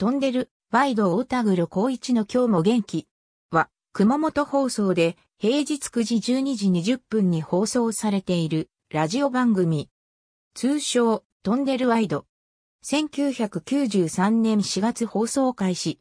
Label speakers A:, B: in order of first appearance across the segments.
A: トンデル、ワイドオータグル・コウイチの今日も元気は、熊本放送で平日9時12時20分に放送されているラジオ番組。通称、トンデルワイド。1993年4月放送開始。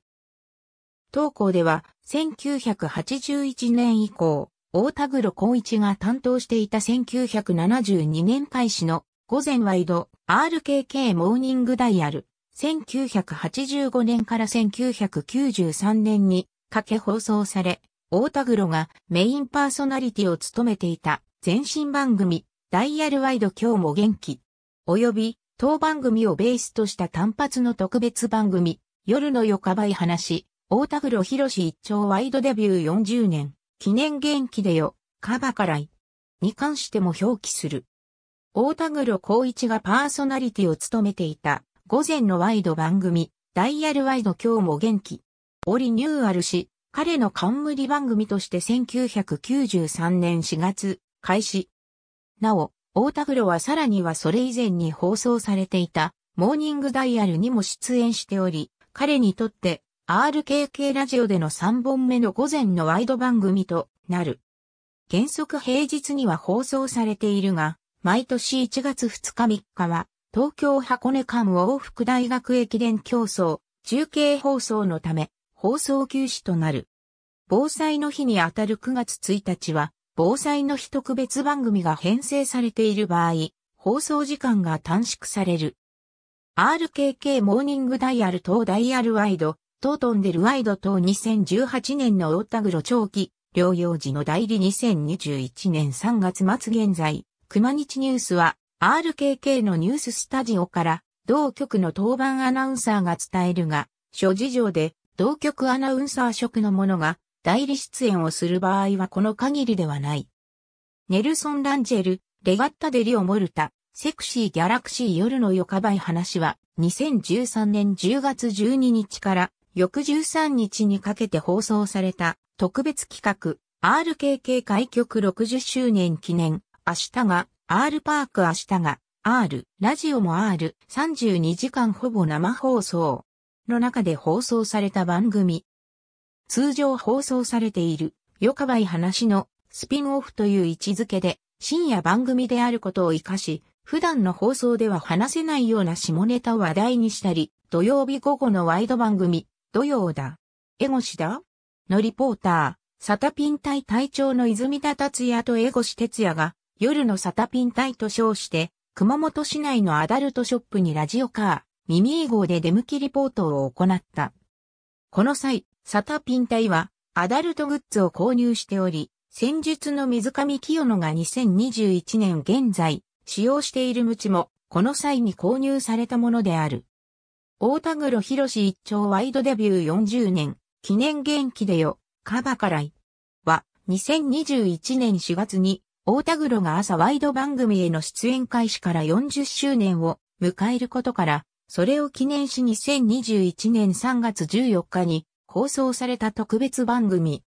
A: 当校では、1981年以降、大田黒光一が担当していた1972年開始の午前ワイド RKK モーニングダイヤル。1985年から1993年にかけ放送され、大田黒がメインパーソナリティを務めていた前身番組、ダイヤルワイド今日も元気、及び当番組をベースとした単発の特別番組、夜のよかばい話、大田黒博士一丁ワイドデビュー40年、記念元気でよ、カバからい。に関しても表記する。大田黒光一がパーソナリティを務めていた午前のワイド番組、ダイヤルワイド今日も元気。をリニューアルし、彼の冠番組として1993年4月、開始。なお、大田黒はさらにはそれ以前に放送されていた、モーニングダイヤルにも出演しており、彼にとって、RKK ラジオでの3本目の午前のワイド番組となる。原則平日には放送されているが、毎年1月2日3日は東京箱根間往復大学駅伝競争、中継放送のため、放送休止となる。防災の日にあたる9月1日は、防災の日特別番組が編成されている場合、放送時間が短縮される。RKK モーニングダイヤル等ダイヤルワイド、等トンデルワイド等2018年のオータグロ長期、療養時の代理2021年3月末現在、熊日ニュースは、RKK のニューススタジオから同局の当番アナウンサーが伝えるが、諸事情で同局アナウンサー職の者が代理出演をする場合はこの限りではない。ネルソン・ランジェル、レガッタ・デ・リオ・モルタ、セクシー・ギャラクシー夜のヨカバイ話は2013年10月12日から翌13日にかけて放送された特別企画 RKK 開局60周年記念明日が R パーク明日が R、ラジオも R、32時間ほぼ生放送の中で放送された番組。通常放送されている、よかばい話のスピンオフという位置づけで、深夜番組であることを活かし、普段の放送では話せないような下ネタを話題にしたり、土曜日午後のワイド番組、土曜だ。エゴシだのリポーター、サタピン隊隊長の泉田達也とエゴシ哲也が、夜のサタピン隊と称して、熊本市内のアダルトショップにラジオカー、ミミエ号で出向きリポートを行った。この際、サタピン隊は、アダルトグッズを購入しており、戦術の水上清野が2021年現在、使用しているムチも、この際に購入されたものである。大田黒博士一丁ワイドデビュー40年、記念元気でよ、カバカライは、2021年4月に、大田黒が朝ワイド番組への出演開始から40周年を迎えることから、それを記念し2021年3月14日に放送された特別番組。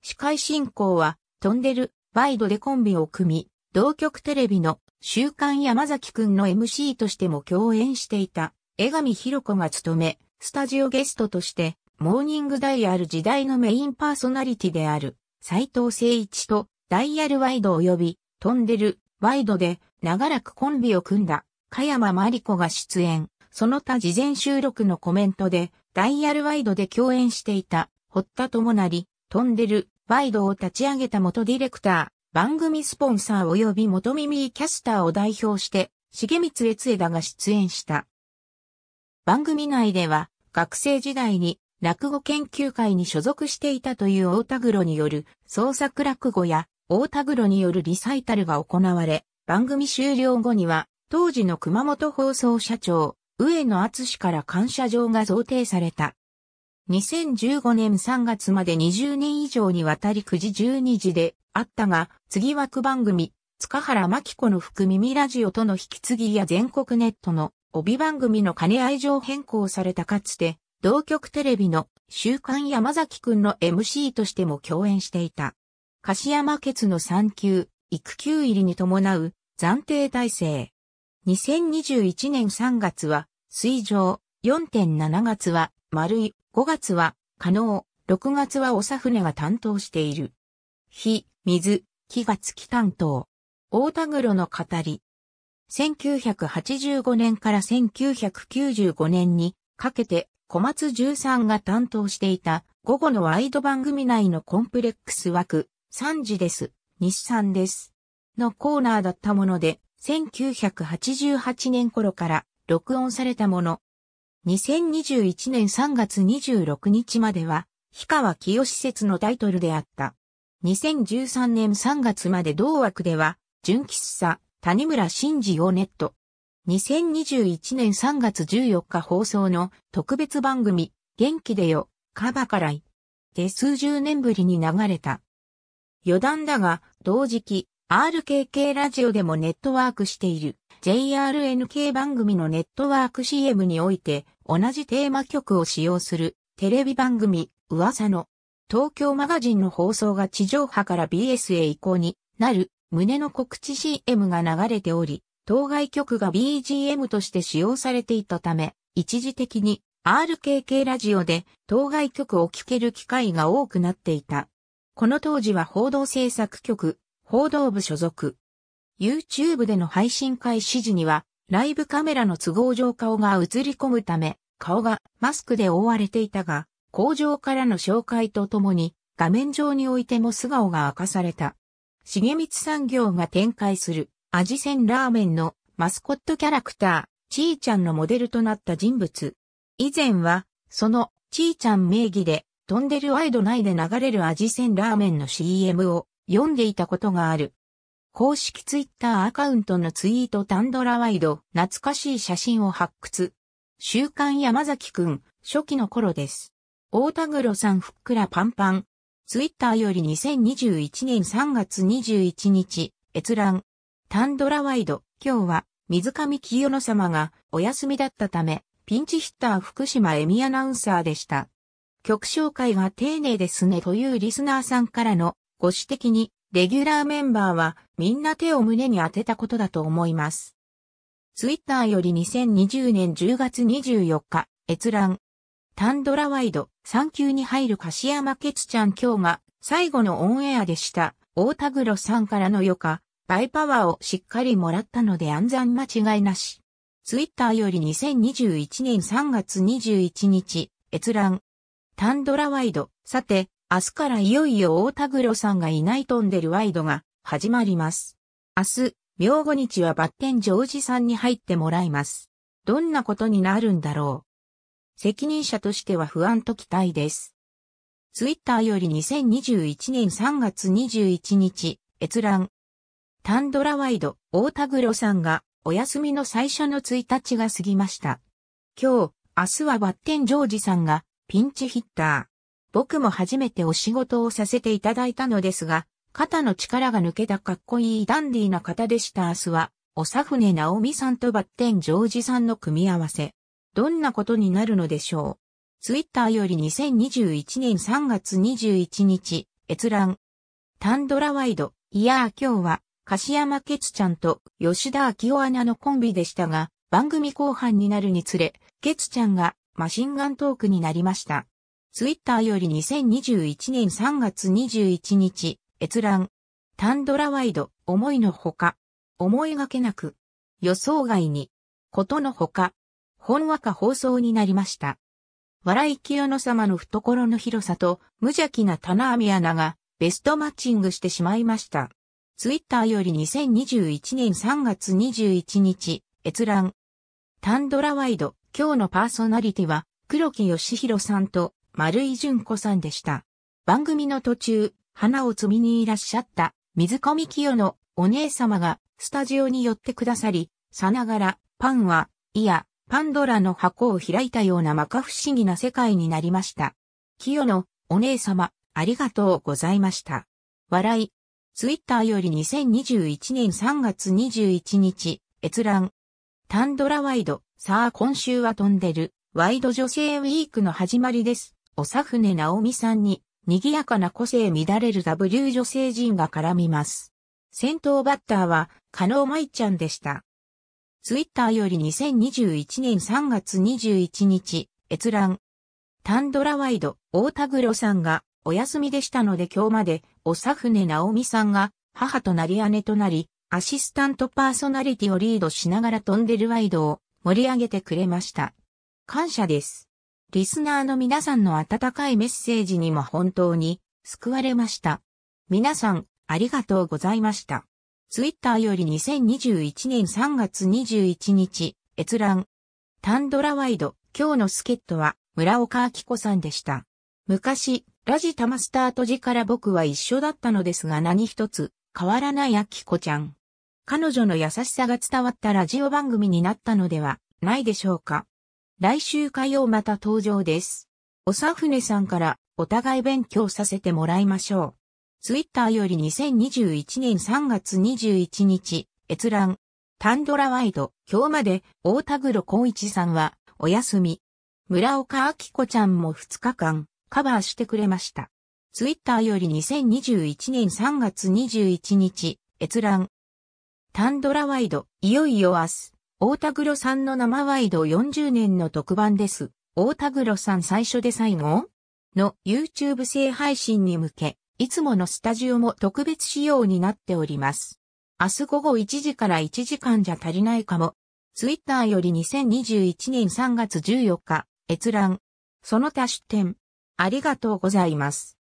A: 司会進行は、トンデル、ワイドでコンビを組み、同局テレビの週刊山崎くんの MC としても共演していた江上博子が務め、スタジオゲストとして、モーニングダイヤル時代のメインパーソナリティである斎藤誠一とダイヤルワイド及びトンデルワイドで長らくコンビを組んだ加山真理子が出演。その他事前収録のコメントでダイヤルワイドで共演していた堀田智成、トンデルワイドを立ち上げた元ディレクター、番組スポンサー及び元耳キャスターを代表して重光悦枝が出演した。番組内では学生時代に落語研究会に所属していたという大田黒による創作落語や大田黒によるリサイタルが行われ、番組終了後には、当時の熊本放送社長、上野厚氏から感謝状が贈呈された。2015年3月まで20年以上にわたり9時12時であったが、次枠番組、塚原真紀子の福耳ラジオとの引き継ぎや全国ネットの帯番組の兼ね合い上変更されたかつて、同局テレビの週刊山崎くんの MC としても共演していた。柏山決の産休、育休入りに伴う暫定体制。2021年3月は水上、4.7月は丸い、5月は可能、6月はおさ船が担当している。火、水、木が月担当。大田黒の語り。1985年から1995年にかけて小松13が担当していた午後のワイド番組内のコンプレックス枠、3時です。日産です。のコーナーだったもので、1988年頃から録音されたもの。2021年3月26日までは、氷川清施設説のタイトルであった。2013年3月まで同枠では、純喫茶、谷村新司をネット。2021年3月14日放送の特別番組、元気でよ、カバからい。で数十年ぶりに流れた。余談だが、同時期、RKK ラジオでもネットワークしている JRNK 番組のネットワーク CM において同じテーマ曲を使用するテレビ番組噂の東京マガジンの放送が地上波から BS へ移行になる胸の告知 CM が流れており当該曲が BGM として使用されていたため一時的に RKK ラジオで当該曲を聴ける機会が多くなっていた。この当時は報道制作局、報道部所属。YouTube での配信開始時には、ライブカメラの都合上顔が映り込むため、顔がマスクで覆われていたが、工場からの紹介とともに、画面上においても素顔が明かされた。重光産業が展開する、味仙ラーメンのマスコットキャラクター、ちーちゃんのモデルとなった人物。以前は、その、ちーちゃん名義で、トンデルワイド内で流れる味鮮ラーメンの CM を読んでいたことがある。公式ツイッターアカウントのツイートタンドラワイド、懐かしい写真を発掘。週刊山崎くん、初期の頃です。大田黒さんふっくらパンパン。ツイッターより2021年3月21日、閲覧。タンドラワイド、今日は、水上清野様がお休みだったため、ピンチヒッター福島恵美アナウンサーでした。曲紹介が丁寧ですねというリスナーさんからのご指摘に、レギュラーメンバーはみんな手を胸に当てたことだと思います。ツイッターより2020年10月24日、閲覧。タンドラワイド、3級に入る柏山ケツちゃん今日が最後のオンエアでした。大田黒さんからの余暇、バイパワーをしっかりもらったので暗算間違いなし。ツイッターより2021年3月21日、閲覧。タンドラワイド。さて、明日からいよいよ大田黒さんがいないトンデルワイドが始まります。明日、明後日はバッテンジョージさんに入ってもらいます。どんなことになるんだろう。責任者としては不安と期待です。ツイッターより2021年3月21日、閲覧。タンドラワイド、大田黒さんが、お休みの最初の1日が過ぎました。今日、明日はバッテンジョージさんが、ピンチヒッター。僕も初めてお仕事をさせていただいたのですが、肩の力が抜けたかっこいいダンディーな方でした明日は、おさふねなおみさんとバッテンジョージさんの組み合わせ。どんなことになるのでしょう。ツイッターより2021年3月21日、閲覧。タンドラワイド。いやー今日は、柏山ケツちゃんと吉田明夫アナのコンビでしたが、番組後半になるにつれ、ケツちゃんがマシンガントークになりました。ツイッターより2021年3月21日、閲覧。タンドラワイド、思いのほか。思いがけなく。予想外に。ことのほか。ほんわか放送になりました。笑い清野様の懐の広さと無邪気な棚網穴がベストマッチングしてしまいました。ツイッターより2021年3月21日、閲覧。タンドラワイド、今日のパーソナリティは、黒木義弘さんと丸井淳子さんでした。番組の途中、花を摘みにいらっしゃった水上清のお姉様がスタジオに寄ってくださり、さながらパンは、いや、パンドラの箱を開いたような摩訶不思議な世界になりました。清のお姉様、ありがとうございました。笑い。ツイッターより2021年3月21日、閲覧。タンドラワイド、さあ今週は飛んでる、ワイド女性ウィークの始まりです。おさふねなおみさんに、賑やかな個性乱れる W 女性陣が絡みます。先頭バッターは、加納舞ちゃんでした。ツイッターより2021年3月21日、閲覧。タンドラワイド、大田黒さんが、お休みでしたので今日まで、おさふねなおみさんが、母となり姉となり、アシスタントパーソナリティをリードしながらトンデルワイドを盛り上げてくれました。感謝です。リスナーの皆さんの温かいメッセージにも本当に救われました。皆さん、ありがとうございました。ツイッターより2021年3月21日、閲覧。タンドラワイド、今日の助っ人は村岡明子さんでした。昔、ラジタマスタート時から僕は一緒だったのですが何一つ変わらない明子ちゃん。彼女の優しさが伝わったラジオ番組になったのではないでしょうか。来週火曜また登場です。おさふねさんからお互い勉強させてもらいましょう。ツイッターより2021年3月21日、閲覧。タンドラワイド、今日まで、大田黒光一さんは、お休み。村岡明子ちゃんも2日間、カバーしてくれました。ツイッターより2021年3月21日、閲覧。タンドラワイド、いよいよ明日、大田黒さんの生ワイド40年の特番です。大田黒さん最初で最後の YouTube 制配信に向け、いつものスタジオも特別仕様になっております。明日午後1時から1時間じゃ足りないかも。Twitter より2021年3月14日、閲覧。その他出展。ありがとうございます。